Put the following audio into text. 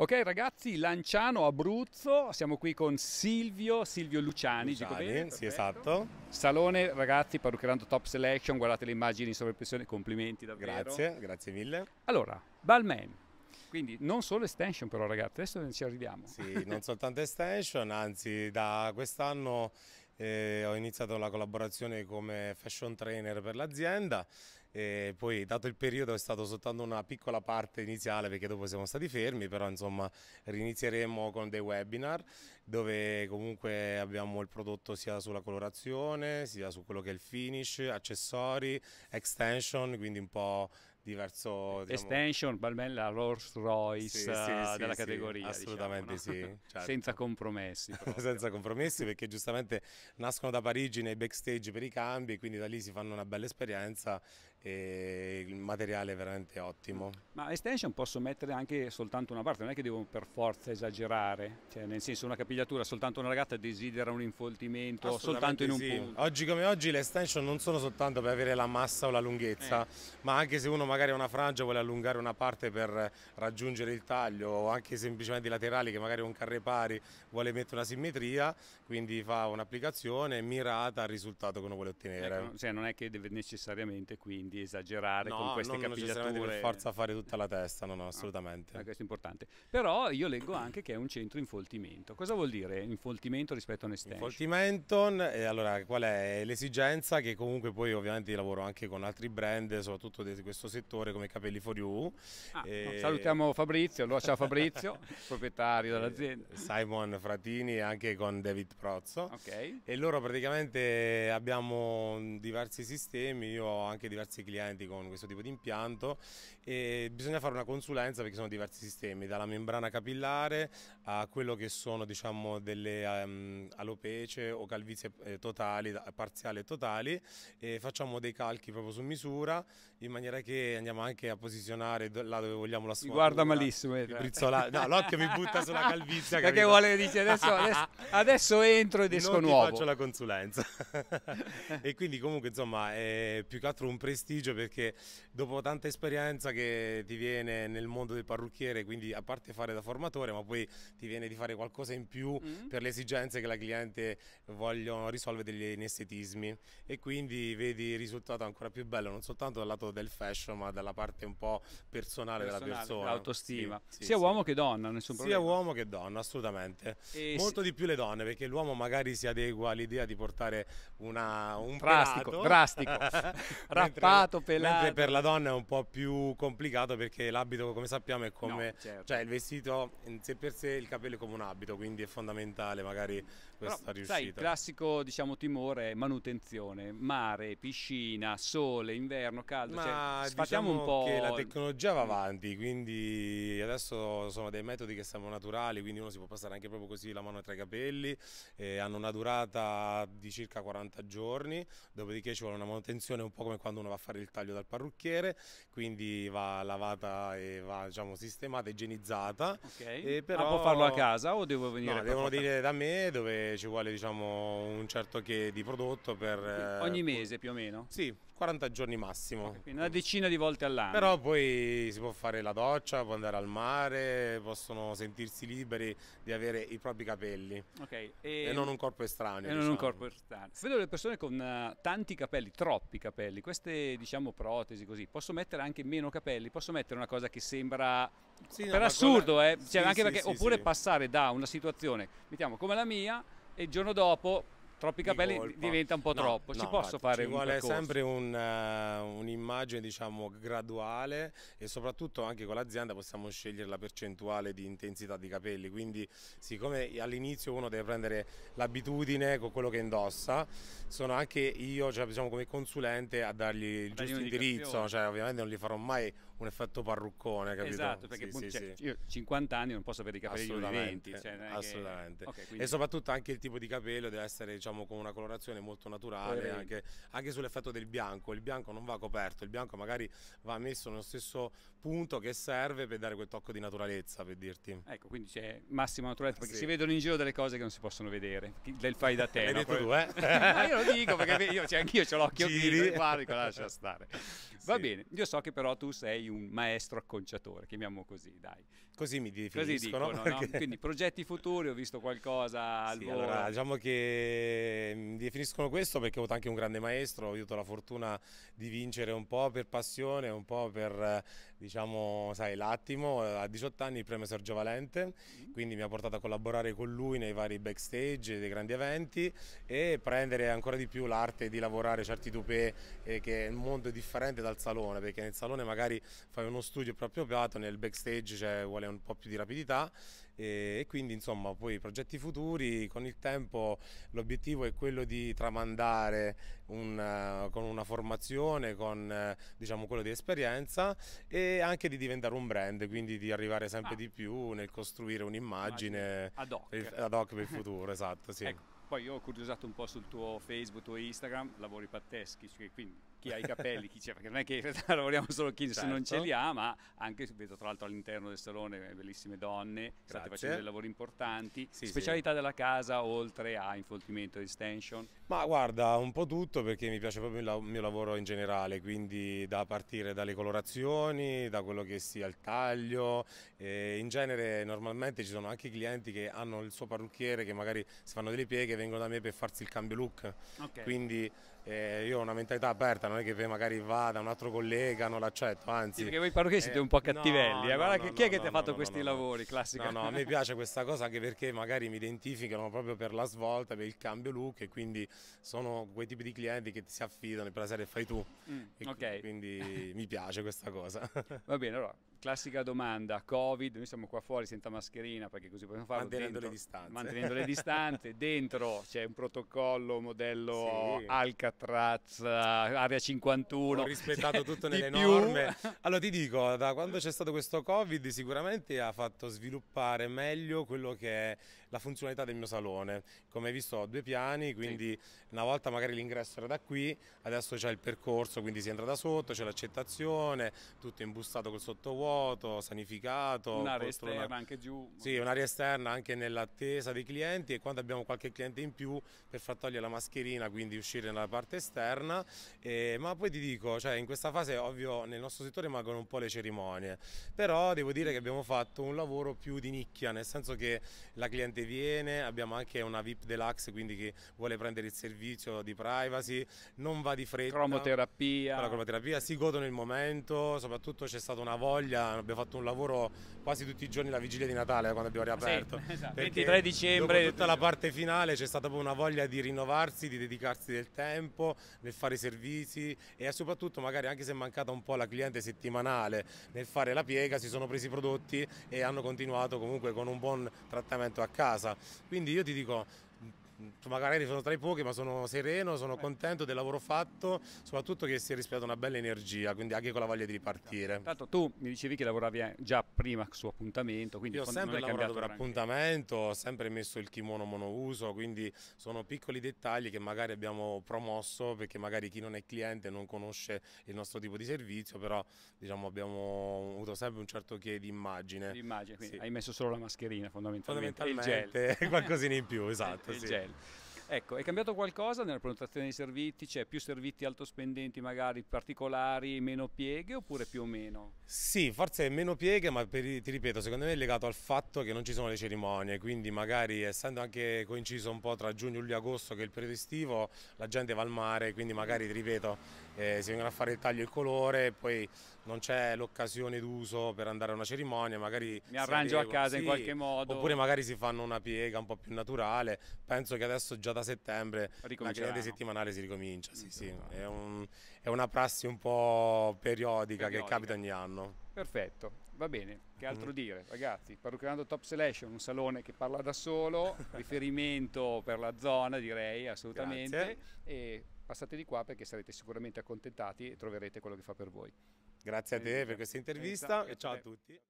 Ok ragazzi, Lanciano, Abruzzo, siamo qui con Silvio, Silvio Luciani, Luciani dico bene? Sì, esatto. Salone ragazzi, parrucchierando Top Selection, guardate le immagini in sovrappressione, complimenti davvero. Grazie, grazie mille. Allora, Balmain, quindi non solo extension però ragazzi, adesso ne ci arriviamo. Sì, non soltanto extension, anzi da quest'anno eh, ho iniziato la collaborazione come fashion trainer per l'azienda e poi dato il periodo è stato soltanto una piccola parte iniziale perché dopo siamo stati fermi, però insomma rinizieremo con dei webinar dove comunque abbiamo il prodotto sia sulla colorazione, sia su quello che è il finish, accessori, extension, quindi un po' diverso diciamo... extension, la Rolls Royce sì, sì, sì, eh, della categoria. Diciamo, assolutamente diciamo, no? sì. Certo. Senza compromessi. Senza compromessi perché giustamente nascono da Parigi nei backstage per i cambi, quindi da lì si fanno una bella esperienza e il materiale è veramente ottimo. Ma extension posso mettere anche soltanto una parte, non è che devo per forza esagerare, cioè, nel senso una capigliatura, soltanto una ragazza desidera un infoltimento soltanto in un punto. Oggi come oggi le extension non sono soltanto per avere la massa o la lunghezza, eh. ma anche se uno magari magari una frangia vuole allungare una parte per raggiungere il taglio o anche semplicemente i laterali che magari un carre pari vuole mettere una simmetria, quindi fa un'applicazione mirata al risultato che uno vuole ottenere. Ecco, cioè non è che deve necessariamente quindi esagerare no, con queste non capigliature. Non necessariamente per forza fare tutta la testa, no, no, assolutamente. Ah, questo è importante. Però io leggo anche che è un centro infoltimento. Cosa vuol dire infoltimento rispetto a un estension? Infoltimento, e allora qual è l'esigenza che comunque poi ovviamente lavoro anche con altri brand, soprattutto di questo settore produttore come Capelli For You. Ah, e... Salutiamo Fabrizio, allora ciao Fabrizio, proprietario dell'azienda. Eh, Simon Fratini anche con David Prozzo. Okay. E loro praticamente abbiamo diversi sistemi, io ho anche diversi clienti con questo tipo di impianto e bisogna fare una consulenza perché sono diversi sistemi, dalla membrana capillare a quello che sono diciamo delle um, alopecie o calvizie eh, totali, parziali e totali e facciamo dei calchi proprio su misura in maniera che andiamo anche a posizionare do- là dove vogliamo la sua. guarda malissimo. Eh, no, l'occhio mi butta sulla calvizia. Perché capito? vuole dice adesso, adesso, adesso entro ed esco non nuovo. faccio la consulenza. e quindi comunque insomma è più che altro un prestigio perché dopo tanta esperienza che ti viene nel mondo del parrucchiere, quindi a parte fare da formatore, ma poi ti viene di fare qualcosa in più mm. per le esigenze che la cliente vogliono risolvere degli inestetismi. e quindi vedi il risultato ancora più bello non soltanto dal lato del fashion ma dalla parte un po' personale, personale della persona. L'autostima. Sì, sì, sia sì. uomo che donna, nessun problema. Sia uomo che donna, assolutamente. E Molto di più le donne, perché l'uomo magari si adegua all'idea di portare una, un drastico, pelato. Drastico, rappato, pelato. Mentre per la donna è un po' più complicato perché l'abito, come sappiamo, è come... No, certo. Cioè il vestito in sé per sé, il capello è come un abito, quindi è fondamentale magari questa riuscita. Sai, il classico, diciamo, timore è manutenzione, mare, piscina, sole, inverno, caldo, cioè, ma, cioè, siamo un po'. Diciamo che la tecnologia va mm. avanti, quindi adesso sono dei metodi che siamo naturali, quindi uno si può passare anche proprio così la mano tra i capelli. Eh, hanno una durata di circa 40 giorni, dopodiché ci vuole una manutenzione un po' come quando uno va a fare il taglio dal parrucchiere, quindi va lavata e va diciamo, sistemata, igienizzata. Ok. E però... Ma può farlo a casa o devo venire? No, devono venire da me dove ci vuole diciamo, un certo che di prodotto per... Ogni eh, mese più o meno? Sì, 40 giorni massimo. Okay, una decina di volte all'anno. Però poi si può fare la doccia, può andare al mare, possono sentirsi liberi di avere i propri capelli. Okay. E, e, non un corpo estraneo. E diciamo. non un diciamo. corpo estraneo. Vedo le persone con eh, tanti capelli, troppi capelli, queste diciamo protesi così, posso mettere anche meno capelli, posso mettere una cosa che sembra sì, per no, assurdo, quella... eh? cioè, sì, sì, perché... oppure passare da una situazione, mettiamo come la mia, e il giorno dopo troppi capelli diventa un po' no, troppo. No, ci posso fare ci vuole percorso. sempre un, uh, un'immagine diciamo graduale e soprattutto anche con l'azienda possiamo scegliere la percentuale di intensità di capelli, quindi siccome all'inizio uno deve prendere l'abitudine con quello che indossa, sono anche io cioè, diciamo, come consulente a dargli il Dagli giusto indirizzo, cioè, ovviamente non gli farò mai un effetto parruccone, capito? Esatto, perché sì, sì, sì. io 50 anni non posso avere i capelli di 20, cioè, assolutamente. Che... Okay, quindi... e soprattutto anche il tipo di capello deve essere diciamo, facciamo con una colorazione molto naturale anche, anche sull'effetto del bianco. Il bianco non va coperto, il bianco magari va messo nello stesso punto che serve per dare quel tocco di naturalezza, per dirti. Ecco, quindi c'è massima naturalezza, perché sì. si vedono in giro delle cose che non si possono vedere. Del fai da te. L'hai no? tu, eh? io lo dico perché io, cioè, anch'io ce l'occhio Giri. e guardo, ecco, lascia stare. Va sì. bene, io so che però tu sei un maestro acconciatore, chiamiamo così, dai. Così mi definiscono. Così dicono, Perché... no? Quindi progetti futuri, ho visto qualcosa al sì, allora, diciamo che mm, mi definiscono questo perché ho avuto anche un grande maestro, ho avuto la fortuna di vincere un po' per passione, un po' per eh, diciamo, sai, l'attimo. A 18 anni il premio Sergio Valente, mm-hmm. quindi mi ha portato a collaborare con lui nei vari backstage dei grandi eventi e prendere ancora di più l'arte di lavorare certi tupè eh, che il mondo è differente dal salone, perché nel salone magari fai uno studio proprio piatto, nel backstage cioè, vuole un po' più di rapidità e, quindi insomma poi progetti futuri con il tempo l'obiettivo è quello di tramandare un, eh, con una formazione con eh, diciamo quello di esperienza e anche di diventare un brand quindi di arrivare sempre ah. di più nel costruire un'immagine ad, ad hoc per il futuro esatto sì. ecco, poi io ho curiosato un po' sul tuo Facebook, tuo Instagram, lavori pazzeschi, quindi chi ha i capelli, chi c'è, perché non è che lavoriamo solo chi certo. non ce certo. li ha, ma anche vedo tra l'altro all'interno del salone eh, bellissime donne, che state facendo dei lavori importanti, sì, specialità sì. della casa oltre a infoltimento e extension. Ma guarda, un po' tutto perché mi piace proprio il mio lavoro in generale, quindi da partire dalle colorazioni, da quello che sia il taglio, eh, in genere normalmente ci sono anche i clienti che hanno il suo parrucchiere che magari si fanno delle pieghe e vengono da me per farsi il cambio look, okay. quindi eh, io ho una mentalità aperta, non è che magari vada un altro collega, non l'accetto, anzi... Sì, perché voi parrucchieri siete eh, un po' cattivelli, no, eh, guarda no, che, no, chi è che ti ha fatto questi lavori, classica? No, no, a me piace questa cosa anche perché magari mi identificano proprio per la svolta, per il cambio look e quindi sono quei tipi di clienti che ti si affidano per la serie fai tu, mm, okay. quindi mi piace questa cosa. Va bene, allora Classica domanda, Covid, noi siamo qua fuori senza mascherina perché così possiamo farlo mantenendo dentro, le distanze. Mantenendo le distanze, dentro c'è un protocollo modello sì. Alcatraz, Area 51. Ho rispettato tutto nelle norme. Allora ti dico, da quando c'è stato questo Covid sicuramente ha fatto sviluppare meglio quello che è la funzionalità del mio salone. Come hai visto ho due piani, quindi sì. una volta magari l'ingresso era da qui, adesso c'è il percorso, quindi si entra da sotto, c'è l'accettazione, tutto imbustato col sottovuoto, sanificato. Un'area esterna una... anche giù. Sì, un'area esterna anche nell'attesa dei clienti e quando abbiamo qualche cliente in più per far togliere la mascherina, quindi uscire nella parte esterna. E... ma poi ti dico, cioè in questa fase ovvio nel nostro settore mancano un po' le cerimonie, però devo dire che abbiamo fatto un lavoro più di nicchia, nel senso che la cliente cliente viene, abbiamo anche una VIP Deluxe, quindi chi vuole prendere il servizio di privacy, non va di fretta. Cromoterapia. La cromoterapia, si godono il momento, soprattutto c'è stata una voglia, abbiamo fatto un lavoro quasi tutti i giorni la vigilia di Natale eh, quando abbiamo riaperto. Sì, esatto. 23 dicembre. tutta la parte finale c'è stata proprio una voglia di rinnovarsi, di dedicarsi del tempo, nel fare i servizi e soprattutto magari anche se è mancata un po' la cliente settimanale nel fare la piega si sono presi i prodotti e hanno continuato comunque con un buon trattamento a casa casa. Quindi io ti dico, magari sono tra i pochi, ma sono sereno, sono eh. contento del lavoro fatto, soprattutto che si è rispettata una bella energia, quindi anche con la voglia di ripartire. Tanto tu mi dicevi che lavoravi eh, già prima su appuntamento, quindi io ho sempre lavorato per appuntamento, ho sempre messo il kimono monouso, quindi sono piccoli dettagli che magari abbiamo promosso perché magari chi non è cliente non conosce il nostro tipo di servizio, però diciamo abbiamo avuto sempre un certo che di immagine. Di immagine, quindi sì. hai messo solo la mascherina fondamentalmente, fondamentalmente il gel. qualcosina in più, esatto, il, sì. il gel. Israel. Ecco, è cambiato qualcosa nella prenotazione dei servizi? C'è più servizi altospendenti magari particolari, meno pieghe oppure più o meno? Sì, forse meno pieghe, ma per, ti ripeto, secondo me è legato al fatto che non ci sono le cerimonie, quindi magari essendo anche coinciso un po' tra giugno, luglio e agosto che è il periodo estivo, la gente va al mare, quindi magari, ti ripeto, eh, si vengono a fare il taglio e il colore, poi non c'è l'occasione d'uso per andare a una cerimonia, magari... Mi arrangio a casa sì, in qualche modo. Oppure magari si fanno una piega un po' più naturale, penso che adesso già da settembre la grande settimanale si ricomincia, sì, sì. È, un, è, una prassi un po' periodica, periodica, che capita ogni anno. Perfetto, va bene, che altro mm. dire? Ragazzi, Parrucchiando Top Selection, un salone che parla da solo, riferimento per la zona direi assolutamente E passate di qua perché sarete sicuramente accontentati e troverete quello che fa per voi. Grazie a te per questa intervista e ciao a tutti.